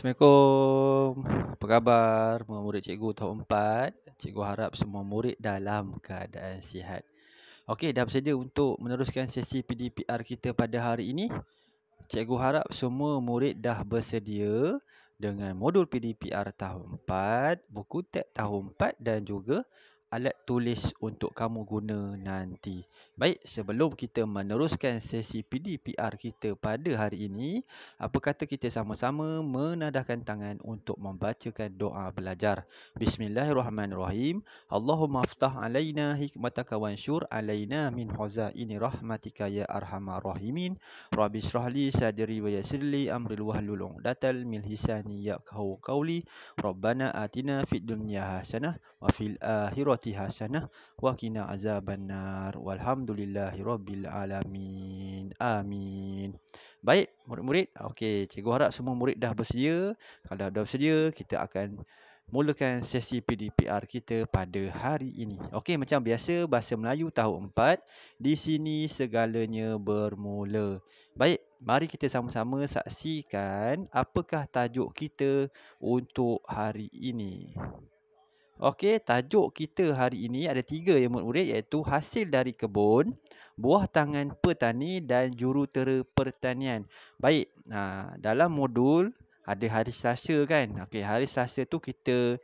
Assalamualaikum. Apa khabar murid cikgu tahun 4? Cikgu harap semua murid dalam keadaan sihat. Okey, dah bersedia untuk meneruskan sesi PDPR kita pada hari ini? Cikgu harap semua murid dah bersedia dengan modul PDPR tahun 4, buku teks tahun 4 dan juga alat tulis untuk kamu guna nanti. Baik, sebelum kita meneruskan sesi PDPR kita pada hari ini, apa kata kita sama-sama menadahkan tangan untuk membacakan doa belajar. Bismillahirrahmanirrahim. Allahumma aftah alaina hikmataka wansyur alaina min ini rahmatika ya arhamar rahimin. Rabbi israhli sadri wa yassirli amri wahlul 'uqdatal min lisani yafqahu qawli. Rabbana atina fid dunya hasanah wa fil akhirati sirati hasanah wa qina azabannar walhamdulillahi rabbil alamin amin baik murid-murid okey cikgu harap semua murid dah bersedia kalau dah bersedia kita akan mulakan sesi PDPR kita pada hari ini. Okey, macam biasa, Bahasa Melayu tahun 4. Di sini segalanya bermula. Baik, mari kita sama-sama saksikan apakah tajuk kita untuk hari ini. Okey, tajuk kita hari ini ada tiga yang menurut iaitu hasil dari kebun, buah tangan petani dan jurutera pertanian. Baik, nah, ha, dalam modul ada hari selasa kan? Okey, hari selasa tu kita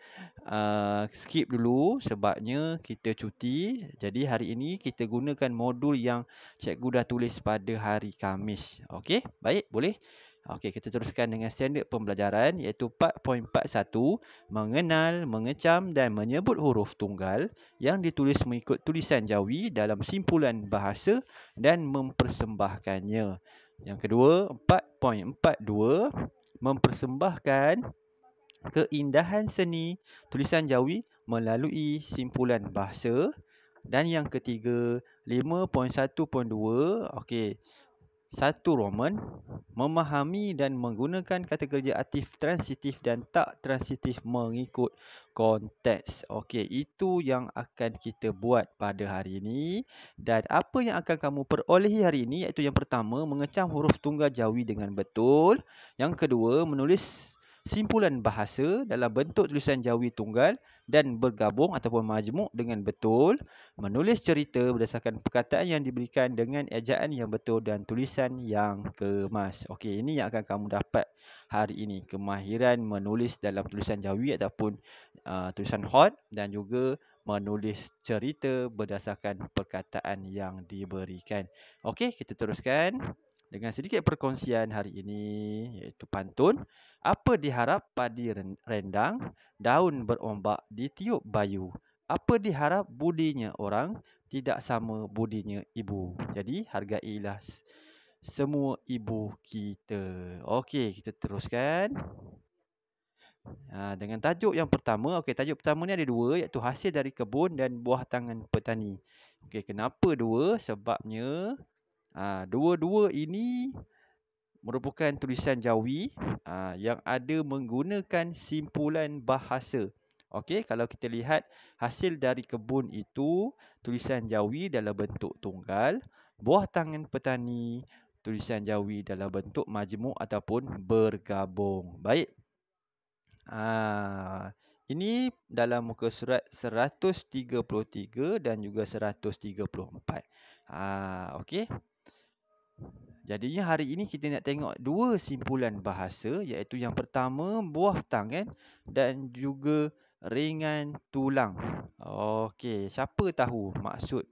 uh, skip dulu sebabnya kita cuti. Jadi hari ini kita gunakan modul yang cikgu dah tulis pada hari Kamis. Okey, baik, boleh? Okey, kita teruskan dengan standard pembelajaran iaitu 4.41 mengenal, mengecam dan menyebut huruf tunggal yang ditulis mengikut tulisan Jawi dalam simpulan bahasa dan mempersembahkannya. Yang kedua, 4.42 mempersembahkan keindahan seni tulisan Jawi melalui simpulan bahasa dan yang ketiga 5.1.2 okey satu Roman memahami dan menggunakan kata kerja aktif transitif dan tak transitif mengikut konteks. Okey, itu yang akan kita buat pada hari ini dan apa yang akan kamu perolehi hari ini iaitu yang pertama mengecam huruf tunggal jawi dengan betul, yang kedua menulis simpulan bahasa dalam bentuk tulisan jawi tunggal dan bergabung ataupun majmuk dengan betul menulis cerita berdasarkan perkataan yang diberikan dengan ejaan yang betul dan tulisan yang kemas. Okey, ini yang akan kamu dapat hari ini, kemahiran menulis dalam tulisan jawi ataupun uh, tulisan hot dan juga menulis cerita berdasarkan perkataan yang diberikan. Okey, kita teruskan dengan sedikit perkongsian hari ini iaitu pantun apa diharap padi rendang daun berombak ditiup bayu apa diharap budinya orang tidak sama budinya ibu jadi hargailah semua ibu kita okey kita teruskan Ha, dengan tajuk yang pertama, okey tajuk pertama ni ada dua iaitu hasil dari kebun dan buah tangan petani. Okey kenapa dua? Sebabnya Ha, dua-dua ini merupakan tulisan jawi ha, yang ada menggunakan simpulan bahasa. Okey, kalau kita lihat hasil dari kebun itu, tulisan jawi dalam bentuk tunggal, buah tangan petani, tulisan jawi dalam bentuk majmuk ataupun bergabung. Baik. Ha, ini dalam muka surat 133 dan juga 134. Ha, Okey. Jadinya hari ini kita nak tengok dua simpulan bahasa iaitu yang pertama buah tangan dan juga ringan tulang. Okey, siapa tahu maksud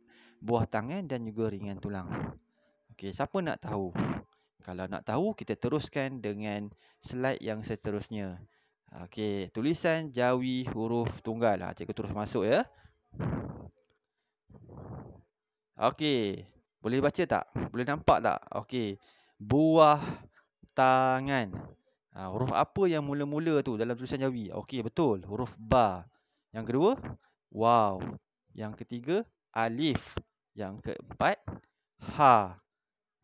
buah tangan dan juga ringan tulang? Okey, siapa nak tahu? Kalau nak tahu, kita teruskan dengan slide yang seterusnya. Okey, tulisan jawi huruf tunggal. Ha, cikgu terus masuk ya. Okey, boleh baca tak? Boleh nampak tak? Okey. Buah tangan. Ha, huruf apa yang mula-mula tu dalam tulisan Jawi? Okey, betul. Huruf ba. Yang kedua, wow. Yang ketiga, alif. Yang keempat, ha.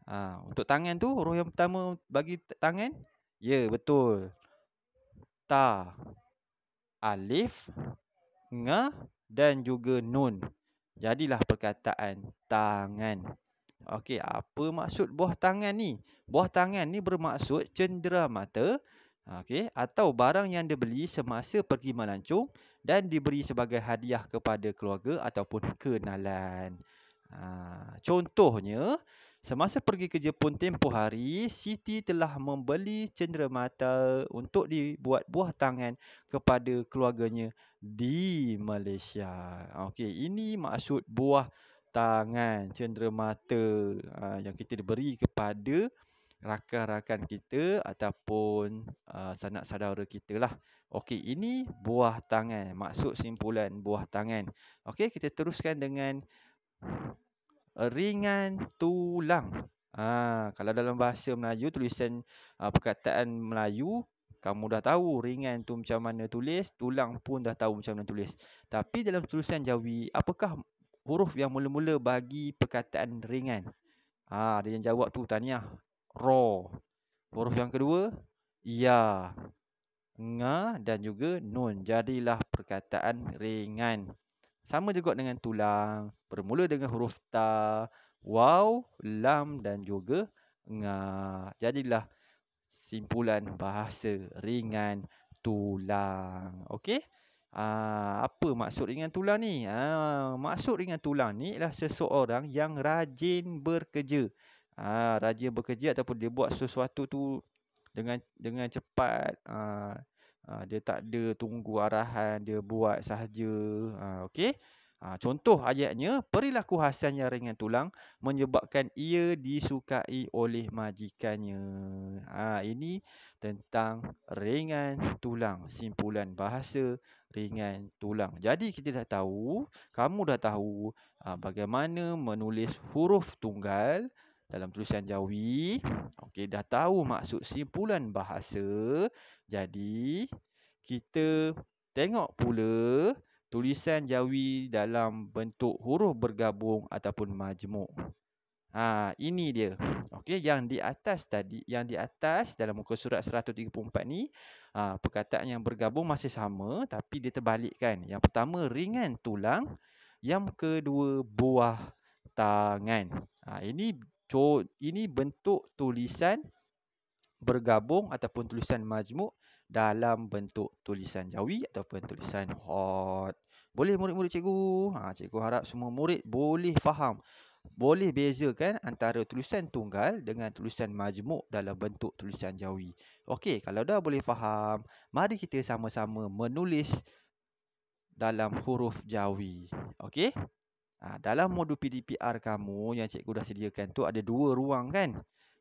ha untuk tangan tu, huruf yang pertama bagi tangan? Ya, yeah, betul. Ta. Alif. Nga. Dan juga nun. Jadilah perkataan tangan. Okey, apa maksud buah tangan ni? Buah tangan ni bermaksud cendera mata okey? atau barang yang dibeli semasa pergi melancong dan diberi sebagai hadiah kepada keluarga ataupun kenalan. Ha, contohnya, semasa pergi ke Jepun tempoh hari, Siti telah membeli cendera mata untuk dibuat buah tangan kepada keluarganya di Malaysia. Okey, ini maksud buah tangan tangan, cenderamata ha, yang kita diberi kepada rakan-rakan kita ataupun uh, sanak saudara kita lah. Okey, ini buah tangan. Maksud simpulan buah tangan. Okey, kita teruskan dengan ringan tulang. Ha, kalau dalam bahasa Melayu, tulisan uh, perkataan Melayu, kamu dah tahu ringan tu macam mana tulis, tulang pun dah tahu macam mana tulis. Tapi dalam tulisan Jawi, apakah huruf yang mula-mula bagi perkataan ringan. Ha, ada yang jawab tu tanya, ro. Huruf yang kedua ya. Nga dan juga nun. Jadilah perkataan ringan. Sama juga dengan tulang. Bermula dengan huruf ta, waw, lam dan juga nga. Jadilah simpulan bahasa ringan tulang. Okey? Aa, ah, apa maksud ringan tulang ni? Aa, ah, maksud ringan tulang ni ialah seseorang yang rajin bekerja. Aa, ah, rajin bekerja ataupun dia buat sesuatu tu dengan dengan cepat. Aa, aa, dia tak ada tunggu arahan. Dia buat sahaja. Aa, okay. Ha, contoh ayatnya, perilaku Hasan yang ringan tulang menyebabkan ia disukai oleh majikannya. Ha, ini tentang ringan tulang. Simpulan bahasa ringan tulang. Jadi kita dah tahu, kamu dah tahu ha, bagaimana menulis huruf tunggal dalam tulisan jawi. Okey, dah tahu maksud simpulan bahasa. Jadi kita tengok pula tulisan jawi dalam bentuk huruf bergabung ataupun majmuk. Ha, ini dia. Okey, yang di atas tadi, yang di atas dalam muka surat 134 ni, ha, perkataan yang bergabung masih sama tapi dia terbalikkan. Yang pertama ringan tulang, yang kedua buah tangan. Ha, ini ini bentuk tulisan bergabung ataupun tulisan majmuk dalam bentuk tulisan jawi ataupun tulisan hot. Boleh murid-murid cikgu? Ha, cikgu harap semua murid boleh faham. Boleh bezakan antara tulisan tunggal dengan tulisan majmuk dalam bentuk tulisan jawi. Okey, kalau dah boleh faham, mari kita sama-sama menulis dalam huruf jawi. Okey? Ha, dalam modul PDPR kamu yang cikgu dah sediakan tu ada dua ruang kan?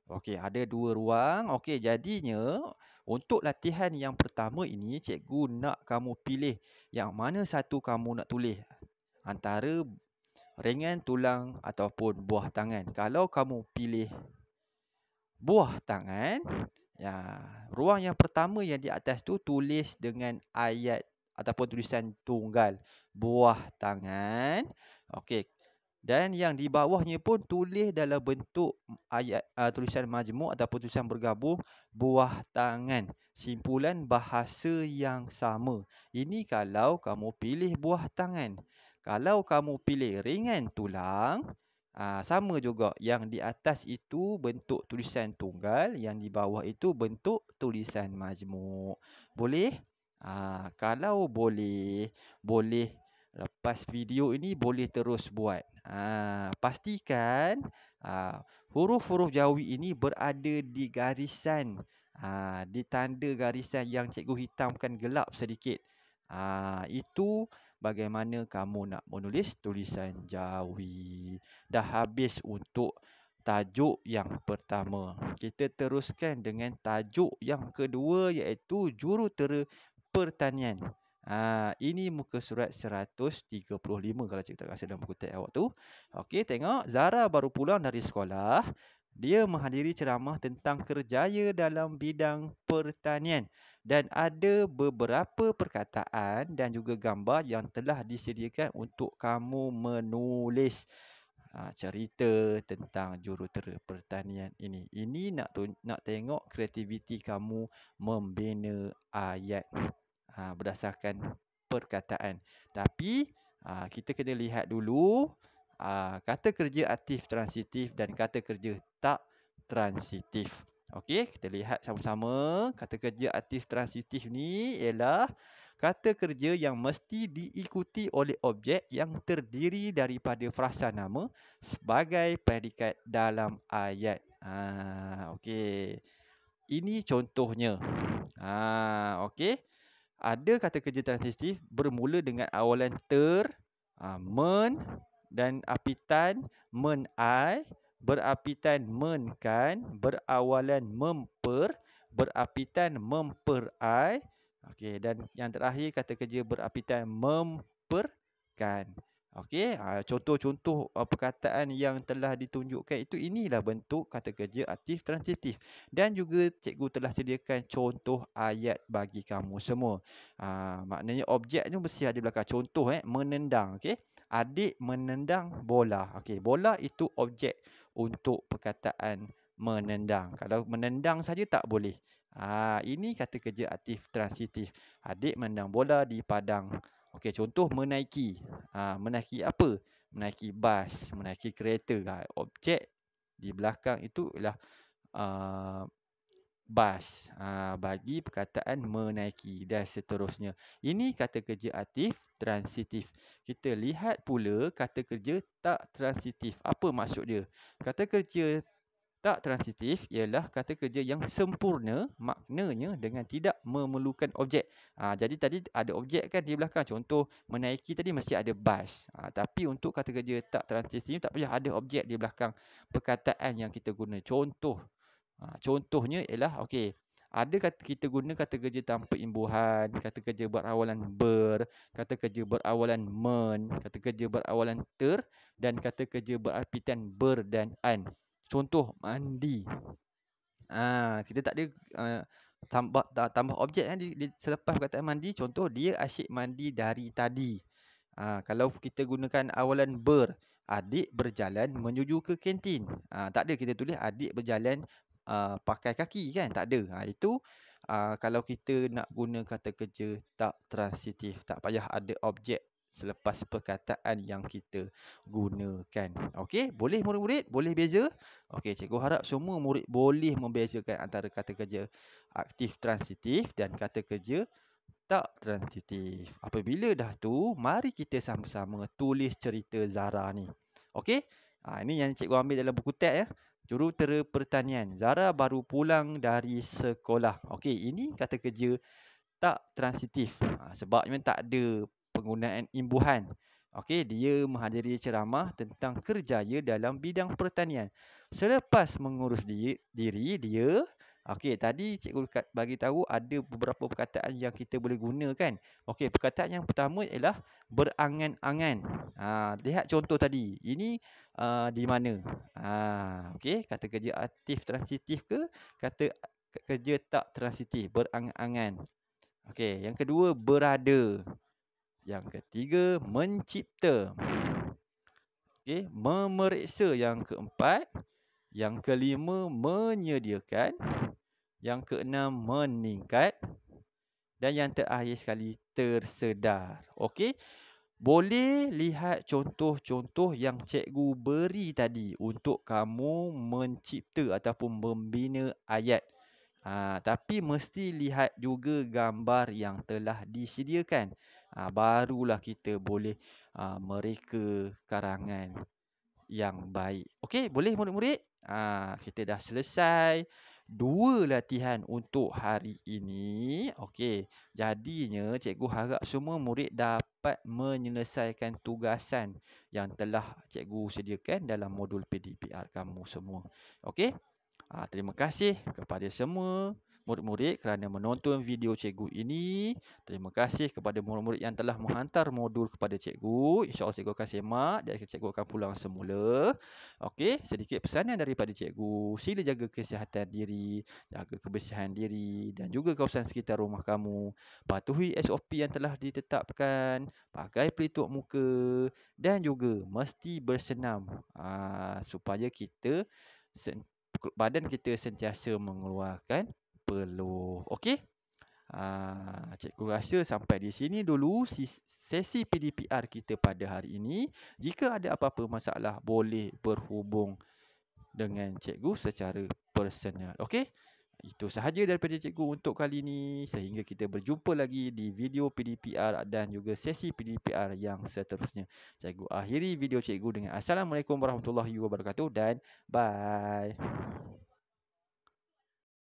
Okey, ada dua ruang. Okey, jadinya untuk latihan yang pertama ini, cikgu nak kamu pilih yang mana satu kamu nak tulis. Antara ringan tulang ataupun buah tangan. Kalau kamu pilih buah tangan, ya, ruang yang pertama yang di atas tu tulis dengan ayat ataupun tulisan tunggal. Buah tangan. Okey, dan yang di bawahnya pun tulis dalam bentuk ayat uh, tulisan majmuk ataupun tulisan bergabung buah tangan simpulan bahasa yang sama ini kalau kamu pilih buah tangan kalau kamu pilih ringan tulang uh, sama juga yang di atas itu bentuk tulisan tunggal yang di bawah itu bentuk tulisan majmuk boleh uh, kalau boleh boleh Lepas video ini boleh terus buat Ah, pastikan ah, huruf-huruf jawi ini berada di garisan. Ah, di tanda garisan yang cikgu hitamkan gelap sedikit. itu bagaimana kamu nak menulis tulisan jawi. Dah habis untuk tajuk yang pertama. Kita teruskan dengan tajuk yang kedua iaitu jurutera pertanian. Ha, ini muka surat 135 kalau cikgu tak rasa dalam buku teks awak tu. Okey, tengok. Zara baru pulang dari sekolah. Dia menghadiri ceramah tentang kerjaya dalam bidang pertanian. Dan ada beberapa perkataan dan juga gambar yang telah disediakan untuk kamu menulis ha, cerita tentang jurutera pertanian ini. Ini nak, nak tengok kreativiti kamu membina ayat ha, berdasarkan perkataan. Tapi ha, kita kena lihat dulu ha, kata kerja aktif transitif dan kata kerja tak transitif. Okey, kita lihat sama-sama kata kerja aktif transitif ni ialah kata kerja yang mesti diikuti oleh objek yang terdiri daripada frasa nama sebagai predikat dalam ayat. Ha, okey. Ini contohnya. Ha, okey ada kata kerja transitif bermula dengan awalan ter, ha, men dan apitan men ai, berapitan men kan, berawalan memper, berapitan memper ai. Okey dan yang terakhir kata kerja berapitan memper kan. Okey, ha, contoh-contoh uh, perkataan yang telah ditunjukkan itu inilah bentuk kata kerja aktif transitif. Dan juga cikgu telah sediakan contoh ayat bagi kamu semua. Ha, maknanya objek tu mesti ada belakang. Contoh eh, menendang. Okey, adik menendang bola. Okey, bola itu objek untuk perkataan menendang. Kalau menendang saja tak boleh. Ha, ini kata kerja aktif transitif. Adik menendang bola di padang. Okey, contoh menaiki. Ha, menaiki apa? Menaiki bas, menaiki kereta. Ha, objek di belakang itu ialah uh, bas. Ha, bagi perkataan menaiki dan seterusnya. Ini kata kerja aktif, transitif. Kita lihat pula kata kerja tak transitif. Apa maksud dia? Kata kerja tak transitif ialah kata kerja yang sempurna maknanya dengan tidak memerlukan objek. Ha, jadi tadi ada objek kan di belakang. Contoh menaiki tadi mesti ada bus. Ha, tapi untuk kata kerja tak transitif tak payah ada objek di belakang perkataan yang kita guna. Contoh. Ha, contohnya ialah okey. Ada kata kita guna kata kerja tanpa imbuhan, kata kerja berawalan ber, kata kerja berawalan men, kata kerja berawalan ter dan kata kerja berapitan ber dan an. Contoh mandi. Ha, kita tak ada uh, tambah tambah objek kan eh, selepas kata mandi contoh dia asyik mandi dari tadi. Ha, kalau kita gunakan awalan ber, adik berjalan menuju ke kantin. Ha, tak ada kita tulis adik berjalan uh, pakai kaki kan? Tak ada. Ha, itu uh, kalau kita nak guna kata kerja tak transitif, tak payah ada objek selepas perkataan yang kita gunakan. Okey, boleh murid-murid? Boleh beza? Okey, cikgu harap semua murid boleh membezakan antara kata kerja aktif transitif dan kata kerja tak transitif. Apabila dah tu, mari kita sama-sama tulis cerita Zara ni. Okey? Ha, ini yang cikgu ambil dalam buku teks ya. Jurutera Pertanian. Zara baru pulang dari sekolah. Okey, ini kata kerja tak transitif. Ha, sebabnya tak ada penggunaan imbuhan. Okey, dia menghadiri ceramah tentang kerjaya dalam bidang pertanian. Selepas mengurus diri, diri dia Okey, tadi cikgu bagi tahu ada beberapa perkataan yang kita boleh gunakan. Okey, perkataan yang pertama ialah berangan-angan. Ha, lihat contoh tadi. Ini uh, di mana? Ha, okey, kata kerja aktif transitif ke kata kerja tak transitif berangan-angan. Okey, yang kedua berada. Yang ketiga, mencipta. Okey, memeriksa yang keempat. Yang kelima, menyediakan. Yang keenam, meningkat. Dan yang terakhir sekali, tersedar. Okey, boleh lihat contoh-contoh yang cikgu beri tadi untuk kamu mencipta ataupun membina ayat. Ha, tapi mesti lihat juga gambar yang telah disediakan. Ha, barulah kita boleh ha, mereka karangan yang baik. Okey, boleh murid-murid? Ha, kita dah selesai dua latihan untuk hari ini. Okey, jadinya cikgu harap semua murid dapat menyelesaikan tugasan yang telah cikgu sediakan dalam modul PDPR kamu semua. Okey? Ah, terima kasih kepada semua murid-murid kerana menonton video cikgu ini. Terima kasih kepada murid-murid yang telah menghantar modul kepada cikgu. InsyaAllah cikgu akan semak dan cikgu akan pulang semula. Okey, sedikit pesanan daripada cikgu. Sila jaga kesihatan diri, jaga kebersihan diri dan juga kawasan sekitar rumah kamu. Patuhi SOP yang telah ditetapkan, pakai pelitup muka dan juga mesti bersenam aa, ah, supaya kita badan kita sentiasa mengeluarkan peluh. Okey? Ha, cikgu rasa sampai di sini dulu sesi PDPR kita pada hari ini. Jika ada apa-apa masalah, boleh berhubung dengan cikgu secara personal. Okey? itu sahaja daripada cikgu untuk kali ini sehingga kita berjumpa lagi di video PDPR dan juga sesi PDPR yang seterusnya. Cikgu akhiri video cikgu dengan Assalamualaikum Warahmatullahi Wabarakatuh dan bye.